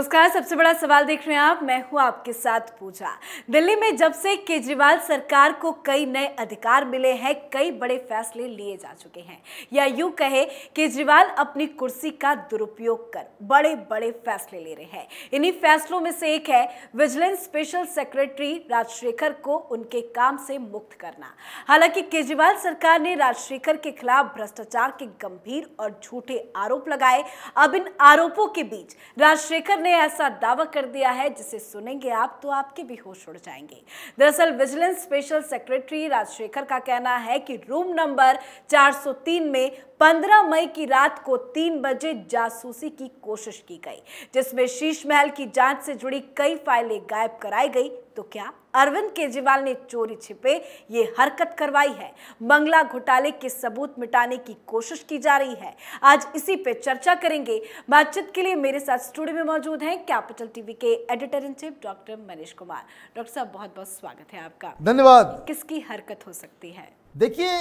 नमस्कार सबसे बड़ा सवाल देख रहे हैं आप मैं हूं आपके साथ पूजा दिल्ली में जब से केजरीवाल सरकार को कई नए अधिकार मिले हैं कई बड़े फैसले लिए जा चुके हैं या यूं कहे केजरीवाल अपनी कुर्सी का दुरुपयोग कर बड़े बड़े फैसले ले रहे हैं इन्हीं फैसलों में से एक है विजिलेंस स्पेशल सेक्रेटरी राजशेखर को उनके काम से मुक्त करना हालांकि केजरीवाल सरकार ने राजशेखर के खिलाफ भ्रष्टाचार के गंभीर और झूठे आरोप लगाए अब इन आरोपों के बीच राजशेखर ने ने ऐसा दावा कर दिया है जिसे सुनेंगे आप तो आपके भी होश उड़ जाएंगे दरअसल विजिलेंस स्पेशल सेक्रेटरी राजशेखर का कहना है कि रूम नंबर 403 में 15 मई की रात को तीन बजे जासूसी की कोशिश की गई जिसमें शीश महल की जांच से जुड़ी कई फाइलें गायब कराई गई तो क्या अरविंद केजरीवाल ने चोरी छिपे ये हरकत करवाई है बंगला घोटाले के सबूत मिटाने की कोशिश की जा रही है आज इसी पे चर्चा करेंगे बातचीत के लिए मेरे साथ स्टूडियो में मौजूद हैं कैपिटल टीवी के editor in chief doctor Manish Kumar doctor साहब बहुत बहुत स्वागत है आपका धन्यवाद किसकी हरकत हो सकती है देखिए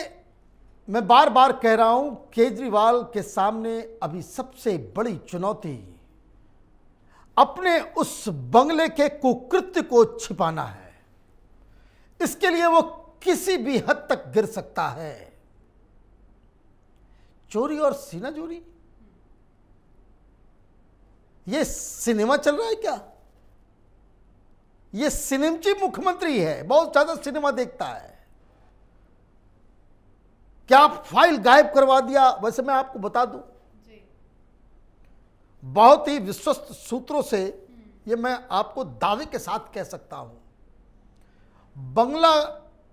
मैं बार बार कह रहा हूं केजरीवाल के सामने अभी सबसे बड़ी चुनौती अपने उस बंगले के कुकृत्य को छिपाना है इसके लिए वो किसी भी हद तक गिर सकता है चोरी और सीना चोरी ये सिनेमा चल रहा है क्या ये सिनेमची मुख्यमंत्री है बहुत ज्यादा सिनेमा देखता है क्या आप फाइल गायब करवा दिया वैसे मैं आपको बता दूं बहुत ही विश्वस्त सूत्रों से ये मैं आपको दावे के साथ कह सकता हूं बंगला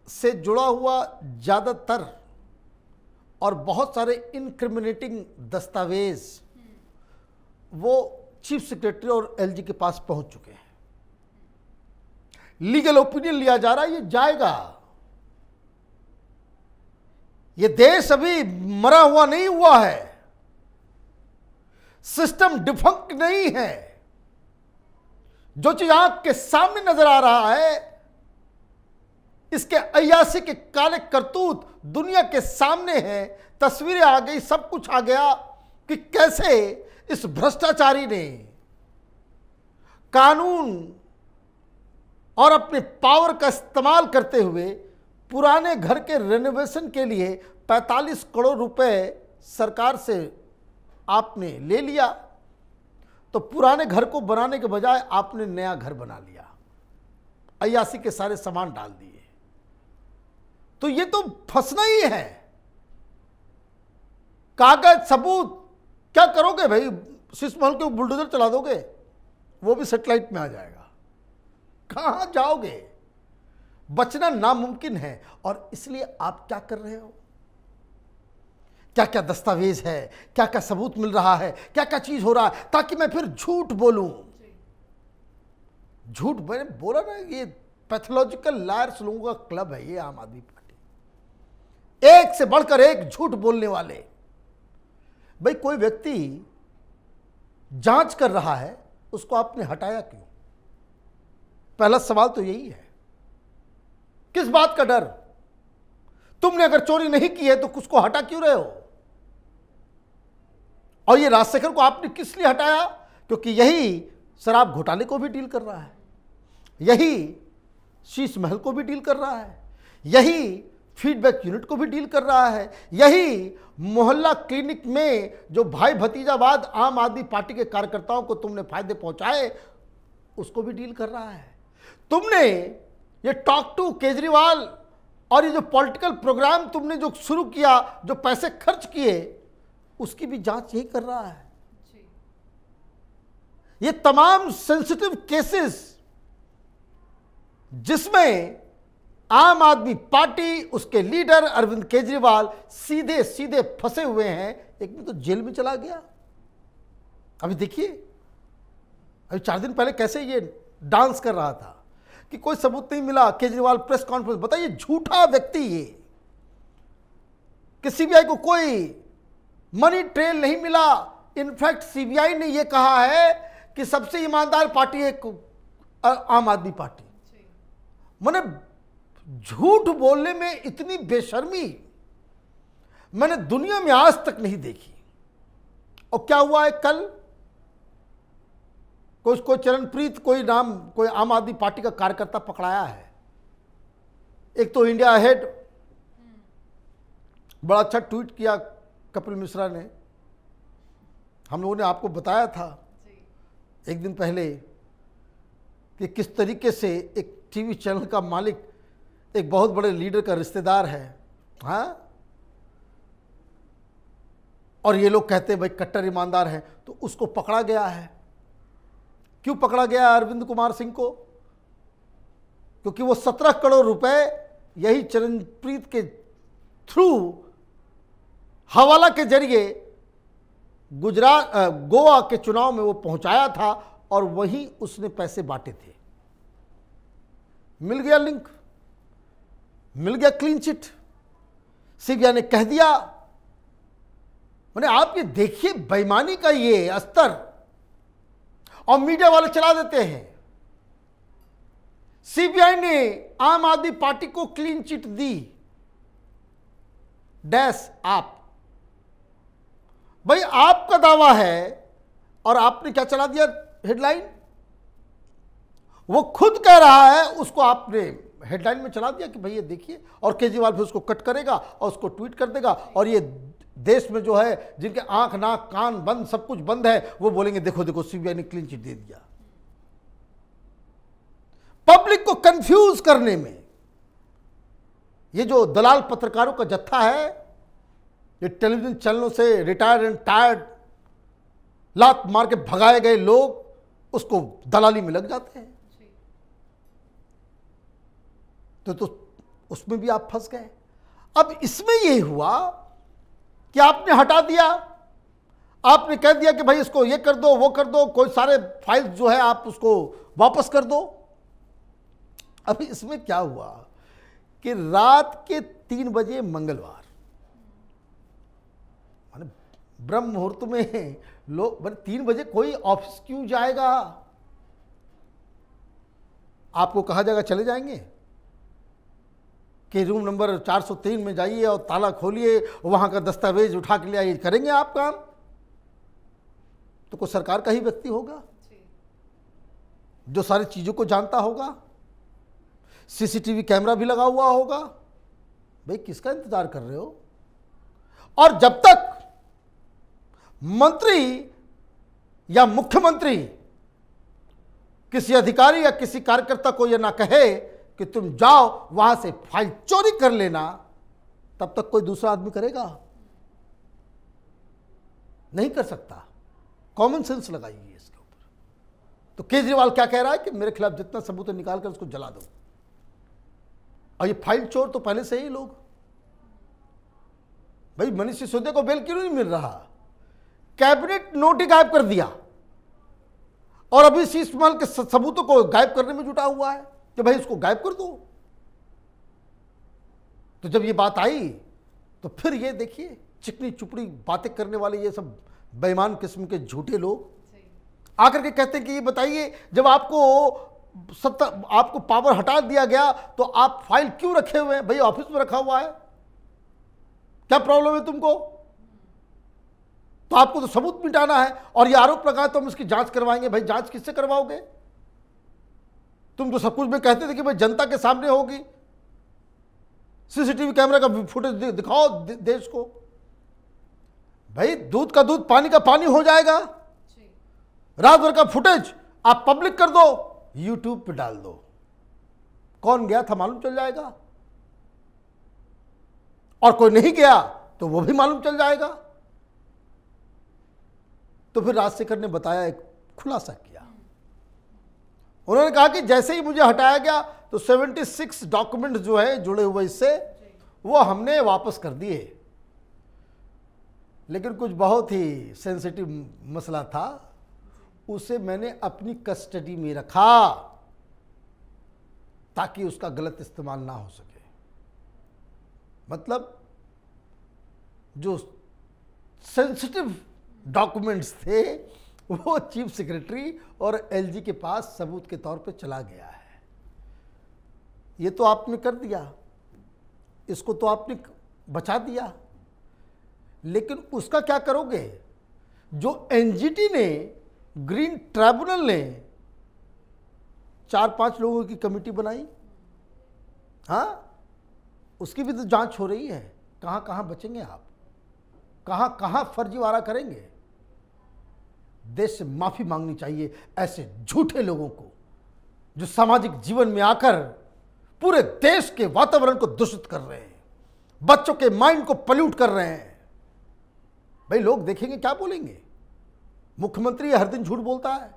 से जुड़ा हुआ ज़्यादातर और बहुत सारे इनक्रिमिनेटिंग दस्तावेज वो चीफ सेक्रेटरी और एलजी के पास पहुंच चुके हैं लीगल ओपिनियन लिया जा रहा है ये जाएगा ये देश अभी मरा हुआ नहीं हुआ है सिस्टम डिफंक्ट नहीं है जो चीज आपके सामने नजर आ रहा है इसके अयासी के काले करतूत दुनिया के सामने हैं तस्वीरें आ गई सब कुछ आ गया कि कैसे इस भ्रष्टाचारी ने कानून और अपने पावर का इस्तेमाल करते हुए पुराने घर के रेनोवेशन के लिए 45 करोड़ रुपए सरकार से आपने ले लिया तो पुराने घर को बनाने के बजाय आपने नया घर बना लिया अयासी के सारे सामान डाल दिए तो ये तो फंसना ही है कागज सबूत क्या करोगे भाई सिस महल के बुलडोजर चला दोगे वो भी सेटेलाइट में आ जाएगा कहां जाओगे बचना नामुमकिन है और इसलिए आप क्या कर रहे हो क्या क्या दस्तावेज है क्या क्या सबूत मिल रहा है क्या क्या चीज हो रहा है ताकि मैं फिर झूठ बोलूं झूठ मैंने बोला ना ये पैथोलॉजिकल लायर्स लोगों का क्लब है ये आम आदमी एक से बढ़कर एक झूठ बोलने वाले भाई कोई व्यक्ति जांच कर रहा है उसको आपने हटाया क्यों पहला सवाल तो यही है किस बात का डर तुमने अगर चोरी नहीं की है तो उसको हटा क्यों रहे हो और ये राजशेखर को आपने किस लिए हटाया क्योंकि यही शराब घोटाले को भी डील कर रहा है यही शीश महल को भी डील कर रहा है यही फीडबैक यूनिट को भी डील कर रहा है यही मोहल्ला क्लिनिक में जो भाई भतीजावाद आम आदमी पार्टी के कार्यकर्ताओं को तुमने फायदे पहुंचाए उसको भी डील कर रहा है तुमने ये टॉक टू केजरीवाल और ये जो पॉलिटिकल प्रोग्राम तुमने जो शुरू किया जो पैसे खर्च किए उसकी भी जांच यही कर रहा है ये तमाम सेंसिटिव केसेस जिसमें आम आदमी पार्टी उसके लीडर अरविंद केजरीवाल सीधे सीधे फंसे हुए हैं एक भी तो जेल में चला गया अभी देखिए अभी चार दिन पहले कैसे ये डांस कर रहा था कि कोई सबूत नहीं मिला केजरीवाल प्रेस कॉन्फ्रेंस बताइए झूठा व्यक्ति ये कि सीबीआई को कोई मनी ट्रेल नहीं मिला इनफैक्ट सीबीआई ने यह कहा है कि सबसे ईमानदार पार्टी है आम आदमी पार्टी मैंने झूठ बोलने में इतनी बेशर्मी मैंने दुनिया में आज तक नहीं देखी और क्या हुआ है कल कोई कोई चरणप्रीत कोई नाम कोई आम आदमी पार्टी का कार्यकर्ता पकड़ाया है एक तो इंडिया हेड बड़ा अच्छा ट्वीट किया कपिल मिश्रा ने हम लोगों ने आपको बताया था एक दिन पहले कि किस तरीके से एक टीवी चैनल का मालिक एक बहुत बड़े लीडर का रिश्तेदार है हा और ये लोग कहते हैं भाई कट्टर ईमानदार है तो उसको पकड़ा गया है क्यों पकड़ा गया अरविंद कुमार सिंह को क्योंकि वो सत्रह करोड़ रुपए यही चरणप्रीत के थ्रू हवाला के जरिए गुजरात गोवा के चुनाव में वो पहुंचाया था और वहीं उसने पैसे बांटे थे मिल गया लिंक मिल गया क्लीन चिट सीबीआई ने कह दिया मैंने आप ये देखिए बेईमानी का ये स्तर और मीडिया वाले चला देते हैं सीबीआई ने आम आदमी पार्टी को क्लीन चिट दी डैश आप भाई आपका दावा है और आपने क्या चला दिया हेडलाइन वो खुद कह रहा है उसको आपने हेडलाइन में चला दिया कि भैया देखिए और केजरीवाल फिर उसको कट करेगा और उसको ट्वीट कर देगा और ये देश में जो है जिनके आंख नाक कान बंद सब कुछ बंद है वो बोलेंगे देखो देखो सीबीआई ने क्लीन चिट दे दिया पब्लिक को कंफ्यूज करने में ये जो दलाल पत्रकारों का जत्था है ये टेलीविजन चैनलों से रिटायर्ड एंड टायर्ड लात मार के भगाए गए लोग उसको दलाली में लग जाते हैं तो, तो उसमें भी आप फंस गए अब इसमें यह हुआ कि आपने हटा दिया आपने कह दिया कि भाई इसको ये कर दो वो कर दो कोई सारे फाइल जो है आप उसको वापस कर दो अब इसमें क्या हुआ कि रात के तीन बजे मंगलवार माने ब्रह्म मुहूर्त में लोग तीन बजे कोई ऑफिस क्यों जाएगा आपको कहा जाएगा चले जाएंगे कि रूम नंबर 403 में जाइए और ताला खोलिए वहाँ का दस्तावेज उठा के ले आइए करेंगे आप काम तो कोई सरकार का ही व्यक्ति होगा जो सारी चीज़ों को जानता होगा सीसीटीवी कैमरा भी लगा हुआ होगा भाई किसका इंतज़ार कर रहे हो और जब तक मंत्री या मुख्यमंत्री किसी अधिकारी या किसी कार्यकर्ता को यह ना कहे कि तुम जाओ वहां से फाइल चोरी कर लेना तब तक कोई दूसरा आदमी करेगा नहीं कर सकता कॉमन सेंस लगाइए इसके ऊपर तो केजरीवाल क्या कह रहा है कि मेरे खिलाफ जितना सबूत है निकाल कर उसको जला दो और ये फाइल चोर तो पहले से ही लोग भाई मनीष सिसोदिया को बेल क्यों नहीं मिल रहा कैबिनेट नोट ही गायब कर दिया और अभी शीश के सबूतों को गायब करने में जुटा हुआ है कि भाई उसको गायब कर दो तो जब ये बात आई तो फिर ये देखिए चिकनी चुपड़ी बातें करने वाले ये सब बेईमान किस्म के झूठे लोग आकर के कहते हैं कि ये बताइए जब आपको सत्ता आपको पावर हटा दिया गया तो आप फाइल क्यों रखे हुए हैं भाई ऑफिस में रखा हुआ है क्या प्रॉब्लम है तुमको तो आपको तो सबूत मिटाना है और ये आरोप लगा तो हम इसकी जांच करवाएंगे भाई जांच किससे करवाओगे तुम तो सब कुछ में कहते थे कि भाई जनता के सामने होगी सीसीटीवी कैमरा का फुटेज दिखाओ देश को भाई दूध का दूध पानी का पानी हो जाएगा रात भर का फुटेज आप पब्लिक कर दो यूट्यूब पे डाल दो कौन गया था मालूम चल जाएगा और कोई नहीं गया तो वो भी मालूम चल जाएगा तो फिर राजशेखर ने बताया एक खुलासा किया उन्होंने कहा कि जैसे ही मुझे हटाया गया तो 76 डॉक्यूमेंट जो है जुड़े हुए इससे वो हमने वापस कर दिए लेकिन कुछ बहुत ही सेंसिटिव मसला था उसे मैंने अपनी कस्टडी में रखा ताकि उसका गलत इस्तेमाल ना हो सके मतलब जो सेंसिटिव डॉक्यूमेंट्स थे वो चीफ सेक्रेटरी और एलजी के पास सबूत के तौर पे चला गया है ये तो आपने कर दिया इसको तो आपने बचा दिया लेकिन उसका क्या करोगे जो एनजीटी ने ग्रीन ट्राइब्यूनल ने चार पांच लोगों की कमेटी बनाई हाँ उसकी भी तो जांच हो रही है कहाँ कहाँ बचेंगे आप कहाँ कहाँ फर्जीवाड़ा करेंगे देश से माफ़ी मांगनी चाहिए ऐसे झूठे लोगों को जो सामाजिक जीवन में आकर पूरे देश के वातावरण को दूषित कर रहे हैं बच्चों के माइंड को पल्यूट कर रहे हैं भाई लोग देखेंगे क्या बोलेंगे मुख्यमंत्री हर दिन झूठ बोलता है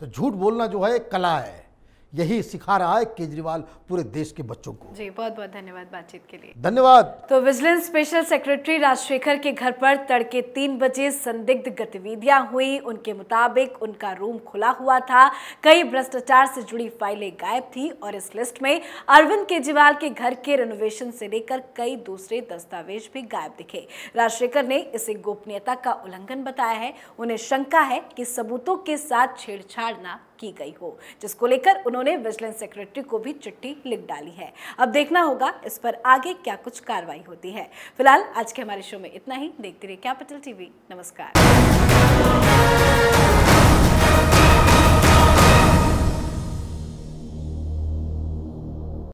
तो झूठ बोलना जो है कला है यही सिखा रहा है केजरीवाल पूरे देश के बच्चों को जी बहुत बहुत धन्यवाद बातचीत के लिए धन्यवाद तो विजिलेंस स्पेशल सेक्रेटरी राजशेखर के घर पर तड़के तीन बजे संदिग्ध गतिविधियां हुई उनके मुताबिक उनका रूम खुला हुआ था कई भ्रष्टाचार से जुड़ी फाइलें गायब थी और इस लिस्ट में अरविंद केजरीवाल के घर के रेनोवेशन से लेकर कई दूसरे दस्तावेज भी गायब दिखे राजशेखर ने इसे गोपनीयता का उल्लंघन बताया है उन्हें शंका है कि सबूतों के साथ छेड़छाड़ ना की गई हो जिसको लेकर उन्होंने विजिलेंस सेक्रेटरी को भी चिट्ठी लिख डाली है अब देखना होगा इस पर आगे क्या कुछ कार्रवाई होती है फिलहाल आज के हमारे शो में इतना ही देखते रहिए कैपिटल टीवी नमस्कार